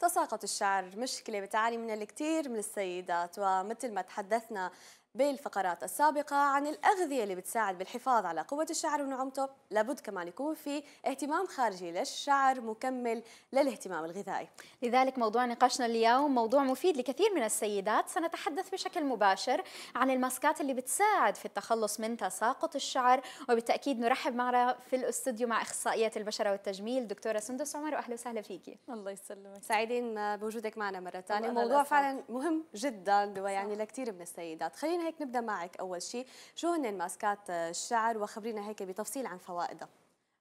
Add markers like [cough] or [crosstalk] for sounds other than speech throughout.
تساقط الشعر مشكلة بتعاني منها الكثير من السيدات ومثل ما تحدثنا بالفقرات السابقة عن الأغذية اللي بتساعد بالحفاظ على قوة الشعر ونعومته لابد كمان يكون في اهتمام خارجي للشعر مكمل للاهتمام الغذائي لذلك موضوع نقاشنا اليوم موضوع مفيد لكثير من السيدات سنتحدث بشكل مباشر عن الماسكات اللي بتساعد في التخلص من تساقط الشعر وبالتأكيد نرحب معنا في الاستوديو مع إخصائية البشرة والتجميل دكتورة سندس عمر وأهلا وسهلا فيكي الله يسلمك سعيدين بوجودك معنا مرة ثانية موضوع فعلا مهم جدا ويعني لكثير من السيدات خلينا خلينا هيك نبدا معك اول شيء شو هن ماسكات الشعر وخبرينا هيك بتفصيل عن فوائدها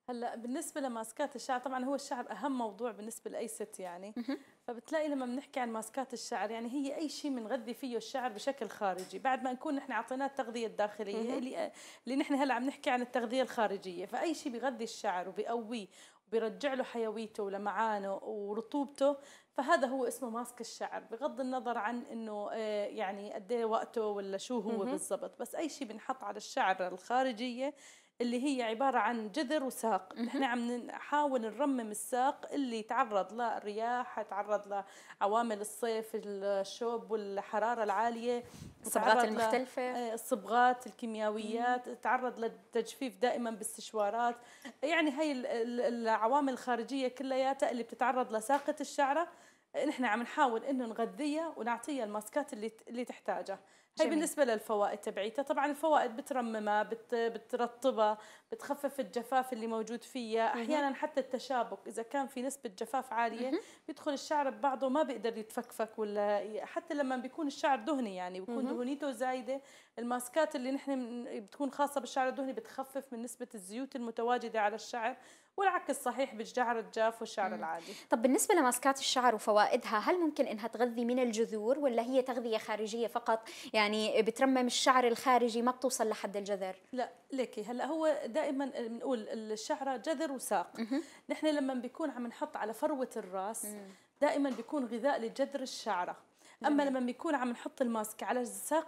هلا بالنسبه لماسكات الشعر طبعا هو الشعر اهم موضوع بالنسبه لاي ست يعني فبتلاقي لما بنحكي عن ماسكات الشعر يعني هي اي شيء بنغذي فيه الشعر بشكل خارجي بعد ما نكون نحن اعطيناه التغذيه الداخليه اللي اللي نحن هلا عم نحكي عن التغذيه الخارجيه فاي شيء بغذي الشعر وبقويه بيرجع له حيويته ولمعانه ورطوبته فهذا هو اسمه ماسك الشعر بغض النظر عن انه آه، يعني قد إيه وقته ولا شو هو بالضبط بس اي شيء بنحط على الشعر الخارجيه اللي هي عبارة عن جذر وساق نحن عم نحاول نرمم الساق اللي تعرض للرياح تعرض لعوامل الصيف الشوب والحرارة العالية الصبغات المختلفة إيه، الصبغات الكيميائيات تعرض للتجفيف دائما باستشوارات يعني هاي العوامل الخارجية كلياتها اللي بتتعرض لساقة الشعرة نحن عم نحاول انه نغذيها ونعطيها الماسكات اللي اللي تحتاجها هي بالنسبه للفوائد تبعيتها طبعا الفوائد بترممها بت بترطبها بتخفف الجفاف اللي موجود فيها احيانا حتى التشابك اذا كان في نسبه جفاف عاليه بيدخل الشعر ببعضه ما بيقدر يتفكفك ولا حتى لما بيكون الشعر دهني يعني بيكون دهنيته زايده الماسكات اللي نحن بتكون خاصه بالشعر الدهني بتخفف من نسبه الزيوت المتواجده على الشعر والعكس صحيح بالشعر الجاف والشعر مم. العادي طب بالنسبه لماسكات الشعر وفوائدها هل ممكن انها تغذي من الجذور ولا هي تغذيه خارجيه فقط يعني يعني بترمم الشعر الخارجي ما بتوصل لحد الجذر لا ليكي هلا هو دائما بنقول الشعره جذر وساق نحن لما بنكون عم نحط على فروه الراس دائما بيكون غذاء لجذر الشعره اما لما بيكون عم نحط الماسك على ساق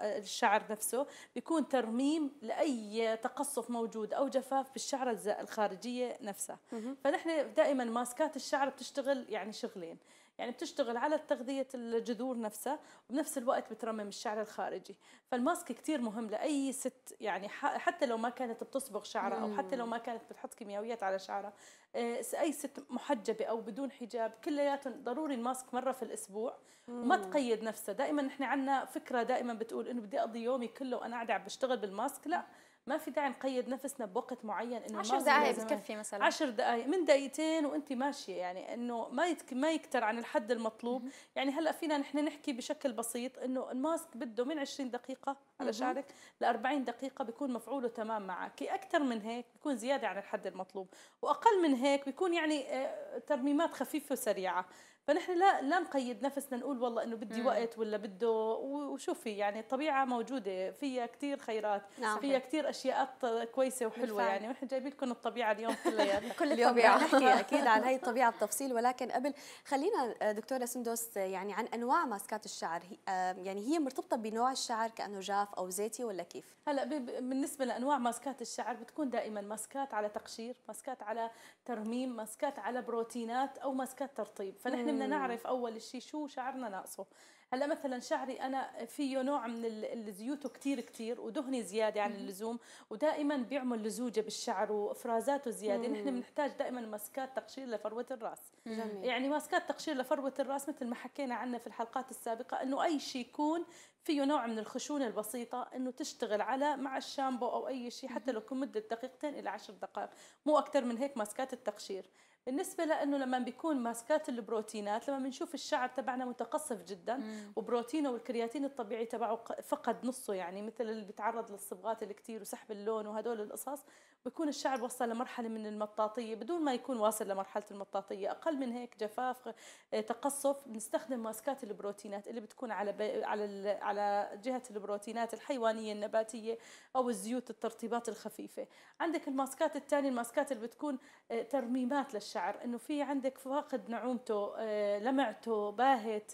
الشعر نفسه بيكون ترميم لاي تقصف موجود او جفاف بالشعره الخارجيه نفسها فنحن دائما ماسكات الشعر بتشتغل يعني شغلين يعني بتشتغل على تغذية الجذور نفسها وبنفس الوقت بترمم الشعر الخارجي فالماسك كتير مهم لأي ست يعني حتى لو ما كانت بتصبغ شعرها أو حتى لو ما كانت بتحط كيميائيات على شعرها آه، أي ست محجبة أو بدون حجاب كلياتهم ضروري الماسك مرة في الأسبوع وما تقيد نفسها دائما نحن عندنا فكرة دائما بتقول إنه بدي أقضي يومي كله وأنا قاعدة عم بشتغل بالماسك لا ما في داعي نقيد نفسنا بوقت معين انه 10 دقائق بتكفي مثلا 10 دقائق من دقيقتين وانت ماشيه يعني انه ما يتك ما يكتر عن الحد المطلوب مم. يعني هلا فينا نحن نحكي بشكل بسيط انه الماسك بده من 20 دقيقه على شعرك ل 40 دقيقه بيكون مفعوله تمام معك اكثر من هيك بيكون زياده عن الحد المطلوب واقل من هيك بيكون يعني آه، ترميمات خفيفه وسريعه فنحن لا لا نقيد نفسنا نقول والله انه بدي وقت ولا بده وشوفي يعني الطبيعه موجوده فيها كثير خيرات نعم. فيها كثير اشياء كويسه وحلوه بالفعل. يعني ونحن جايبين لكم الطبيعه اليوم كلها يعني. [laughs] [laughs] كل اليوم نحكي [laughs] اكيد عن هي الطبيعه بتفصيل ولكن قبل خلينا دكتوره سندوس يعني عن انواع ماسكات الشعر آه، يعني هي مرتبطه بنوع الشعر كانه جاف او زيتي ولا كيف هلا بالنسبه لانواع ماسكات الشعر بتكون دائما ماسكات على تقشير ماسكات على ترميم ماسكات على بروتينات او ماسكات ترطيب فنحن بدنا نعرف اول شيء شو شعرنا ناقصه هلا مثلا شعري انا فيه نوع من الزيوته كتير كتير ودهني زياده عن اللزوم ودائما بيعمل لزوجه بالشعر وافرازاته زياده نحن بنحتاج دائما ماسكات تقشير لفروه الراس جميل. يعني ماسكات تقشير لفروه الراس مثل ما حكينا عنها في الحلقات السابقه انه اي شيء يكون فيه نوع من الخشونه البسيطه انه تشتغل على مع الشامبو او اي شيء حتى لو كان مده دقيقتين الى عشر دقائق مو اكثر من هيك ماسكات التقشير بالنسبه لانه لما بيكون ماسكات البروتينات لما بنشوف الشعر تبعنا متقصف جدا مم. وبروتينه والكرياتين الطبيعي تبعه فقد نصه يعني مثل اللي بيتعرض للصبغات الكتير وسحب اللون وهدول القصص بكون الشعب وصل لمرحلة من المطاطية بدون ما يكون واصل لمرحلة المطاطية أقل من هيك جفاف آه، تقصف بنستخدم ماسكات البروتينات اللي بتكون على بي... على على جهة البروتينات الحيوانية النباتية أو الزيوت الترطيبات الخفيفة عندك الماسكات الثانية الماسكات اللي بتكون آه، ترميمات للشعر إنه في عندك فاقد نعومته آه، لمعته باهت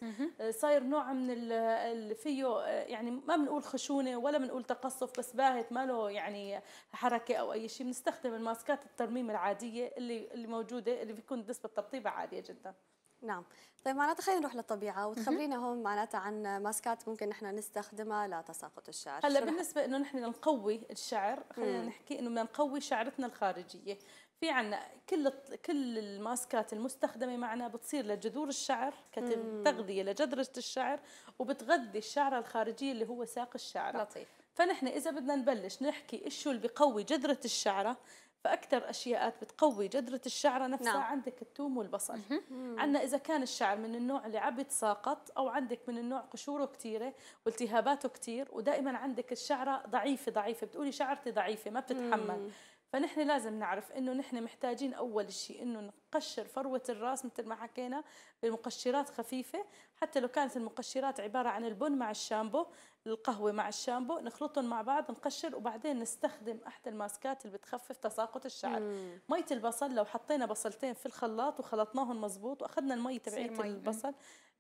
صاير نوع من اللي فيه يعني ما بنقول خشونة ولا بنقول تقصف بس باهت ما له يعني حركة أو أي شيء شيء بنستخدم الماسكات الترميم العاديه اللي اللي موجوده اللي بيكون نسبه ترطيبها عاليه جدا نعم طيب معناتها خلينا نروح للطبيعه وتخبرينا هون معناتها عن ماسكات ممكن نحن نستخدمها لتساقط الشعر هلا بالنسبه انه نحن نقوي الشعر خلينا نحكي انه بدنا نقوي شعرتنا الخارجيه في عنا كل كل الماسكات المستخدمه معنا بتصير لجذور الشعر كتغذيه لجذره الشعر وبتغذي الشعره الخارجيه اللي هو ساق الشعر لطيف فنحن إذا بدنا نبلش نحكي إيش اللي بقوي جذرة الشعرة فأكثر أشياءات بتقوي جذرة الشعرة نفسها نعم. عندك الثوم والبصل عندنا إذا كان الشعر من النوع اللي عم يتساقط أو عندك من النوع قشوره كثيرة والتهاباته كثير ودائما عندك الشعرة ضعيفة ضعيفة بتقولي شعرتي ضعيفة ما بتتحمل فنحن لازم نعرف انه نحن محتاجين اول شيء انه نقشر فروه الراس مثل ما حكينا بمقشرات خفيفه حتى لو كانت المقشرات عباره عن البن مع الشامبو القهوه مع الشامبو نخلطهم مع بعض نقشر وبعدين نستخدم احدى الماسكات اللي بتخفف تساقط الشعر مم. ميه البصل لو حطينا بصلتين في الخلاط وخلطناهم مزبوط واخذنا المي تبعيه البصل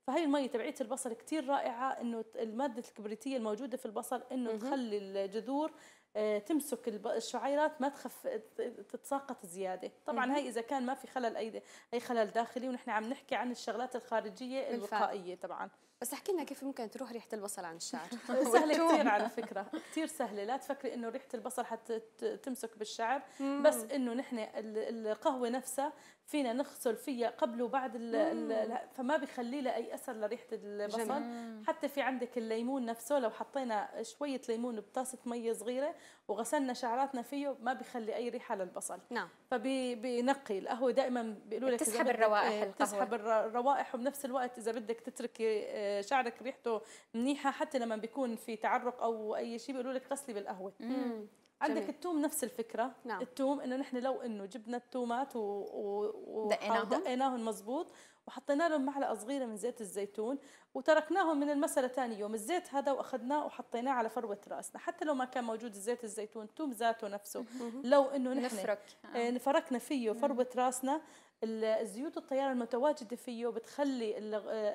فهي المية تبعية البصل كتير رائعة انه المادة الكبريتية الموجودة في البصل انه تخلي الجذور آه، تمسك الشعيرات ما تخف تتساقط زياده طبعا هاي اذا كان ما في خلل اي اي خلل داخلي ونحن عم نحكي عن الشغلات الخارجيه الوقائيه طبعا بس احكي لنا كيف ممكن تروح ريحه البصل عن الشعر [laughs] [laughs] سهله كثير على فكره كثير سهله لا تفكري انه ريحه البصل حتى تمسك بالشعر بس انه نحن القهوه نفسها فينا نغسل فيها قبل وبعد ال الـ فما بخلي لها اي اثر لريحه البصل جميل. حتى في عندك الليمون نفسه لو حطينا شويه ليمون بطاسه مي صغيره وغسلنا شعراتنا فيه ما بخلي اي ريحه للبصل نعم فبنقي القهوه دائما بيقولوا لك تسحب الروائح إيه، القهوه تسحب الروائح وبنفس الوقت اذا بدك تتركي إيه، شعرك ريحته منيحه حتى لما بيكون في تعرق او اي شيء بيقولوا لك غسلي بالقهوه مم. عندك جميل. التوم نفس الفكره نعم. التوم انه نحن لو انه جبنا التومات ودقيناهم و... و... دقيناهم مزبوط وحطينا لهم معلقه صغيره من زيت الزيتون وتركناهم من المسله ثاني يوم الزيت هذا واخذناه وحطيناه على فروه راسنا حتى لو ما كان موجود زيت الزيتون توم ذاته نفسه لو انه نحن نفرك آه، آه. نفركنا فركنا فيه فروه راسنا الزيوت الطيارة المتواجدة فيه بتخلي آه،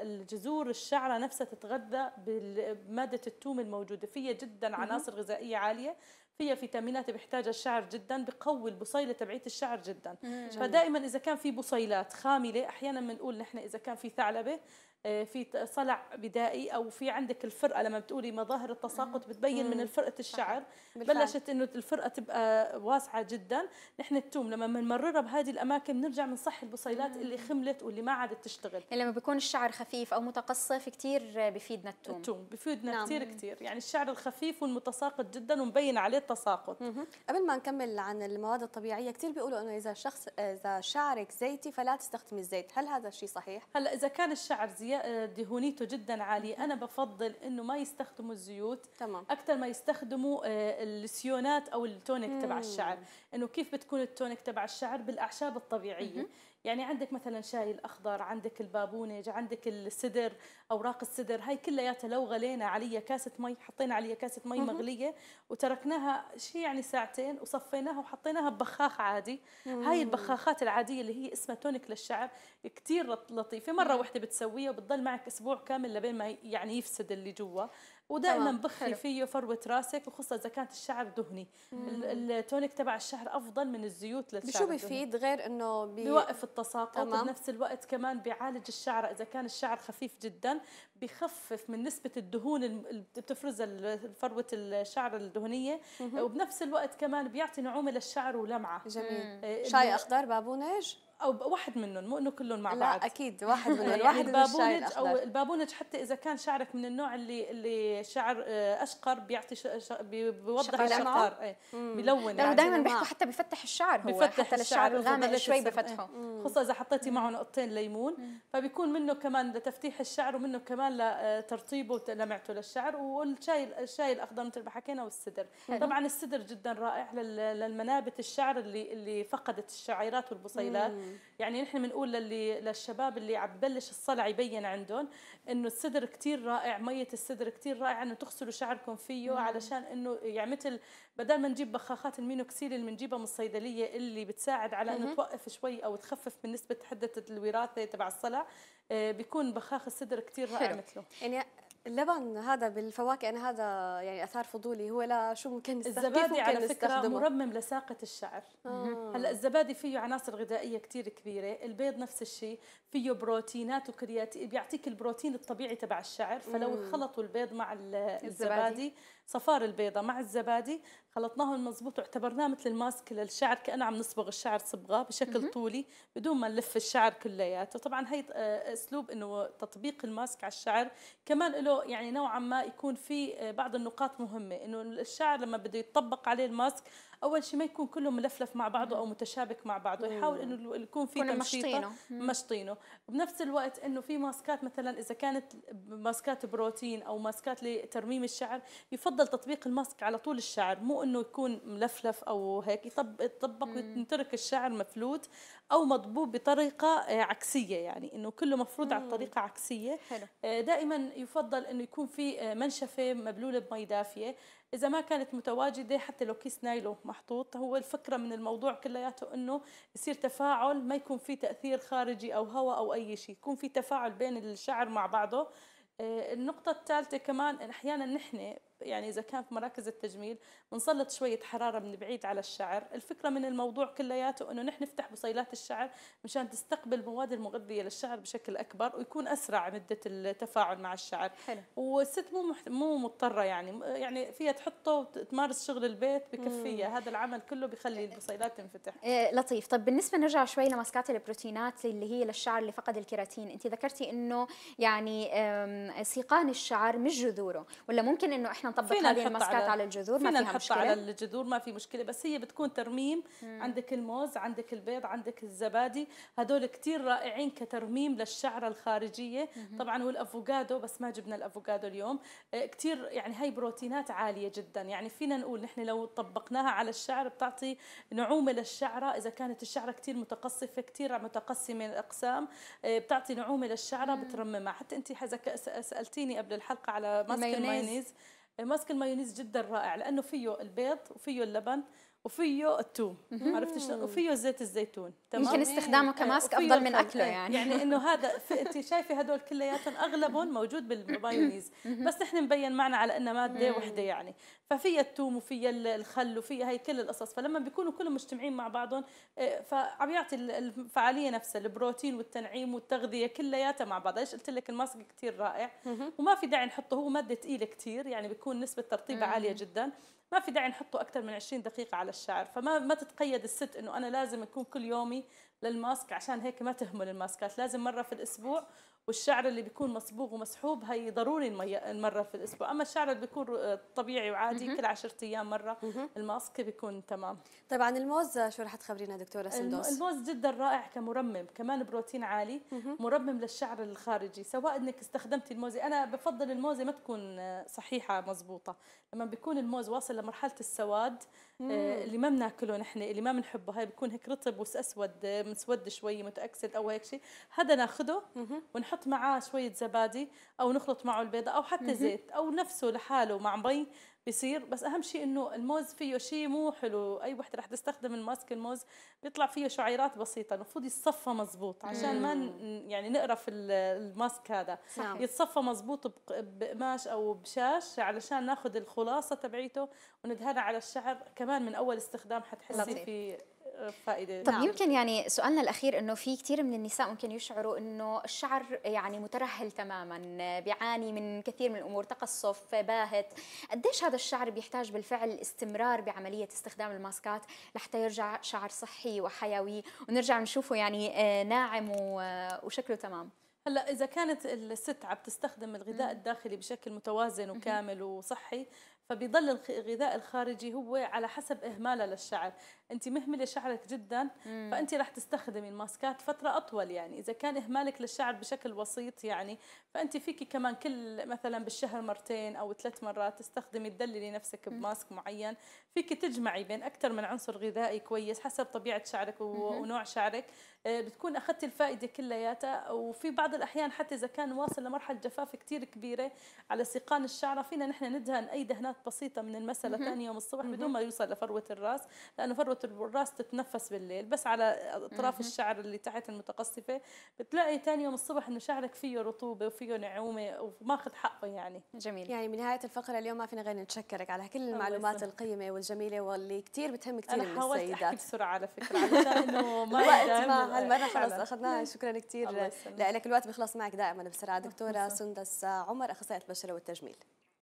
الجذور الشعرة نفسها تتغذى بمادة التوم الموجودة فيه جدا عناصر غذائية عالية فيها فيتامينات بيحتاجها الشعر جدا بقوي البصيله تبعيه الشعر جدا فدائما اذا كان في بصيلات خامله احيانا بنقول نحن اذا كان في ثعلبه آه، في صلع بدائي او في عندك الفرقه لما بتقولي مظاهر التساقط بتبين من فرقه الشعر بلشت انه الفرقه تبقى واسعه جدا نحن التوم لما بنمررها بهذه الاماكن بنرجع بنصحي البصيلات اللي خملت واللي ما عادت تشتغل يعني لما بيكون الشعر خفيف او متقصف كثير بفيدنا التوم التوم بفيدنا نعم. كثير كثير يعني الشعر الخفيف والمتساقط جدا ومبين عليه التساقط قبل ما نكمل عن المواد الطبيعيه كثير بيقولوا انه اذا شخص اذا شعرك زيتي فلا تستخدمي الزيت هل هذا الشيء صحيح هلا اذا كان الشعر زيتي دهونيته جدا عاليه انا بفضل انه ما يستخدموا الزيوت تمام. اكثر ما يستخدموا آه، السيونات او التونيك تبع الشعر انه كيف بتكون التونيك تبع الشعر بالاعشاب الطبيعيه يعني عندك مثلا شاي الاخضر عندك البابونج عندك السدر اوراق السدر هاي كلياتها لو غلينا عليها كاسه مي حطينا عليها كاسه مي مغليه وتركناها شيء يعني ساعتين وصفيناها وحطيناها ببخاخ عادي هاي البخاخات العاديه اللي هي اسمها تونيك للشعر كثير لطيفه مره واحده بتسويها وبتضل معك اسبوع كامل لبين ما يعني يفسد اللي جوا ودائما بخي فيه فروه راسك وخصوصا اذا كانت الشعر دهني التونيك تبع الشعر افضل من الزيوت للشعر بشو بيفيد غير انه بي... بيوقف التساقط بنفس الوقت كمان بيعالج الشعر اذا كان الشعر خفيف جدا بخفف من نسبه الدهون اللي بتفرزها فروه الشعر الدهنيه وبنفس الوقت كمان بيعطي نعومه للشعر ولمعه جميل آه، شاي اخضر بابونج او واحد منهم مو انه كلهم مع لا بعض لا اكيد واحد منهم [laughs] يعني واحد البابونج من او البابونج حتى اذا كان شعرك من النوع اللي اللي شعر آه، اشقر بيعطي بيوضح الشقر إيه، بيلون لانه يعني. دائما بيحكوا حتى بفتح الشعر هو بفتح حتى الشعر الغامق شوي بفتحه إيه. خصوصا اذا حطيتي معه نقطتين ليمون فبيكون منه كمان لتفتيح الشعر ومنه كمان لترطيبه آه، لمعته للشعر والشاي الشاي الاخضر مثل ما حكينا والسدر طبعا السدر جدا رائع للمنابت الشعر اللي اللي فقدت الشعيرات والبصيلات يعني نحن بنقول للي للشباب اللي عم ببلش الصلع يبين عندهم انه السدر كثير رائع ميه السدر كثير رائعه انه تغسلوا شعركم فيه مم. علشان انه يعني مثل بدل ما نجيب بخاخات المينوكسيل اللي بنجيبها من الصيدليه اللي بتساعد على انه توقف شوي او تخفف من نسبه حده الوراثه تبع الصلع آه، بيكون بخاخ السدر كثير رائع مثله يعني اللبن هذا بالفواكه انا هذا يعني اثار فضولي هو لا شو ممكن نستخدمه الزبادي ممكن على فكره مرمم لساقه الشعر آه. هلا الزبادي فيه عناصر غذائيه كثير كبيره البيض نفس الشيء فيه بروتينات وكرياتين بيعطيك البروتين الطبيعي تبع الشعر فلو خلطوا البيض مع الزبادي, الزبادي. صفار البيضة مع الزبادي خلطناهم مزبوط واعتبرناه مثل الماسك للشعر كأنه عم نصبغ الشعر صبغة بشكل طولي بدون ما نلف الشعر كلياته طبعا هي آه، أسلوب أنه تطبيق الماسك على الشعر كمان له يعني نوعا ما يكون في آه، بعض النقاط مهمة أنه الشعر لما بده يتطبق عليه الماسك اول شيء ما يكون كله ملفلف مع بعضه او متشابك مع بعضه يحاول انه يكون في تمشيطه مشطينه بنفس الوقت انه في ماسكات مثلا اذا كانت ماسكات بروتين او ماسكات لترميم الشعر يفضل يفضل تطبيق الماسك على طول الشعر مو انه يكون ملفلف او هيك يطبق ويترك الشعر مفلوت او مضبوط بطريقه آه، عكسيه يعني انه كله مفروض على طريقه عكسيه حلو. آه، دائما يفضل انه يكون في آه، منشفه مبلوله بمي دافيه اذا ما كانت متواجده حتى لو كيس نايلو محطوط هو الفكره من الموضوع كلياته انه يصير تفاعل ما يكون في تاثير خارجي او هواء او اي شيء يكون في تفاعل بين الشعر مع بعضه النقطة الثالثة كمان أحيانا نحن يعني اذا كان في مراكز التجميل بنسلط شويه حراره من بعيد على الشعر الفكره من الموضوع كلياته انه نحن نفتح بصيلات الشعر مشان تستقبل المواد المغذيه للشعر بشكل اكبر ويكون اسرع مده التفاعل مع الشعر حلو. والست مو محت... مو مضطره يعني يعني فيها تحطه وتمارس شغل البيت بكفيه هذا العمل كله بخلي البصيلات تنفتح إيه، لطيف طب بالنسبه نرجع شوي لمسكات البروتينات اللي هي للشعر اللي فقد الكيراتين انت ذكرتي انه يعني سيقان الشعر مش جذوره ولا ممكن انه احنا نطبق فينا هذه الماسكات على, على الجذور فينا ما فيها مشكلة. على الجذور ما في مشكله بس هي بتكون ترميم مم. عندك الموز عندك البيض عندك الزبادي هدول كثير رائعين كترميم للشعره الخارجيه مم. طبعا والافوكادو بس ما جبنا الافوكادو اليوم آه، كثير يعني هي بروتينات عاليه جدا يعني فينا نقول نحن لو طبقناها على الشعر بتعطي نعومه للشعره اذا كانت الشعره كثير متقصفه كثير متقسمه الاقسام آه، بتعطي نعومه للشعره بترممها حتى انت حزك سالتيني قبل الحلقه على ماسك المايونيز ماسك المايونيز جدا رائع لانه فيه البيض وفيه اللبن وفيه التوم عرفت شلون وفيه زيت الزيتون تمام يمكن إيه، استخدامه إيه، كماسك افضل من اكله إيه. يعني يعني انه [laughs] هذا انت شايفه هدول كلياتهم اغلبهم موجود بالمايونيز بس نحن مبين معنا على انه ماده وحده يعني ففي التوم وفي الخل وفي هي كل القصص فلما بيكونوا كلهم مجتمعين مع بعضهم فعم يعطي الفعاليه نفسها البروتين والتنعيم والتغذيه كلياتها مع بعض ليش قلت لك الماسك كثير رائع وما في داعي نحطه هو ماده ثقيله كثير يعني بيكون نسبه ترطيبه عاليه جدا ما في داعي نحطه اكثر من 20 دقيقه على الشعر فما ما تتقيد الست انه انا لازم اكون كل يومي للماسك عشان هيك ما تهمل الماسكات لازم مرة في الأسبوع والشعر اللي بيكون مصبوغ ومسحوب هي ضروري المرة في الأسبوع أما الشعر اللي بيكون طبيعي وعادي كل 10 أيام مرة الماسك بيكون تمام طبعا الموز شو رح تخبرينا دكتورة سندوس الموز جدا رائع كمرمم كمان بروتين عالي مرمم للشعر الخارجي سواء أنك استخدمتي الموزة أنا بفضل الموزة ما تكون صحيحة مزبوطة لما بيكون الموز واصل لمرحلة السواد آه، اللي ما بناكله نحن اللي ما بنحبه هاي بيكون هيك رطب واسود مسود شوي متاكسد او هيك شيء هذا ناخده ونحط معاه شويه زبادي او نخلط معه البيضه او حتى زيت او نفسه لحاله مع مي بيصير بس اهم شيء انه الموز فيه شيء مو حلو اي وحده رح تستخدم الماسك الموز بيطلع فيه شعيرات بسيطه المفروض يتصفى مزبوط عشان ما يعني نقرف الماسك هذا يتصفى مزبوط بقماش او بشاش علشان ناخذ الخلاصه تبعيته وندهنها على الشعر كمان من اول استخدام حتحسي في فائده طب نعم. يمكن يعني سؤالنا الاخير انه في كثير من النساء ممكن يشعروا انه الشعر يعني مترهل تماما بيعاني من كثير من الامور تقصف باهت قديش هذا الشعر بيحتاج بالفعل استمرار بعمليه استخدام الماسكات لحتى يرجع شعر صحي وحيوي ونرجع نشوفه يعني آه، ناعم آه، وشكله تمام هلا اذا كانت الست عم تستخدم الغذاء الداخلي بشكل متوازن وكامل وصحي فبيضل الغذاء الخارجي هو على حسب اهماله للشعر انت مهمله شعرك جدا فانت راح تستخدمي الماسكات فتره اطول يعني اذا كان اهمالك للشعر بشكل بسيط يعني فانت فيكي كمان كل مثلا بالشهر مرتين او ثلاث مرات تستخدمي تدللي نفسك بماسك معين فيكي تجمعي بين اكثر من عنصر غذائي كويس حسب طبيعه شعرك ونوع شعرك آه، بتكون اخذت الفائده كلياتها وفي بعض الاحيان حتى اذا كان واصل لمرحله جفاف كثير كبيره على سيقان الشعره فينا نحن ندهن اي دهنات بسيطه من المساء لثاني يوم الصبح بدون ما يوصل لفروه الراس لانه فروه الراس تتنفس بالليل بس على اطراف الشعر اللي تحت المتقصفه بتلاقي ثاني يوم الصبح انه شعرك فيه رطوبه وفيه نعومه وماخذ حقه يعني جميل يعني بنهايه الفقره اليوم ما فينا غير نتشكرك على كل المعلومات القيمه والجميله واللي كثير بتهم كثير السيدات انا حاولت احكي بسرعه على فكره علشان انه [laughs] ما هالمره آه، خلص اخذناها نعم. شكرا كثير لك الوقت بيخلص معك دائما بسرعه نعم، دكتوره سندس آه، عمر اخصائيه البشره والتجميل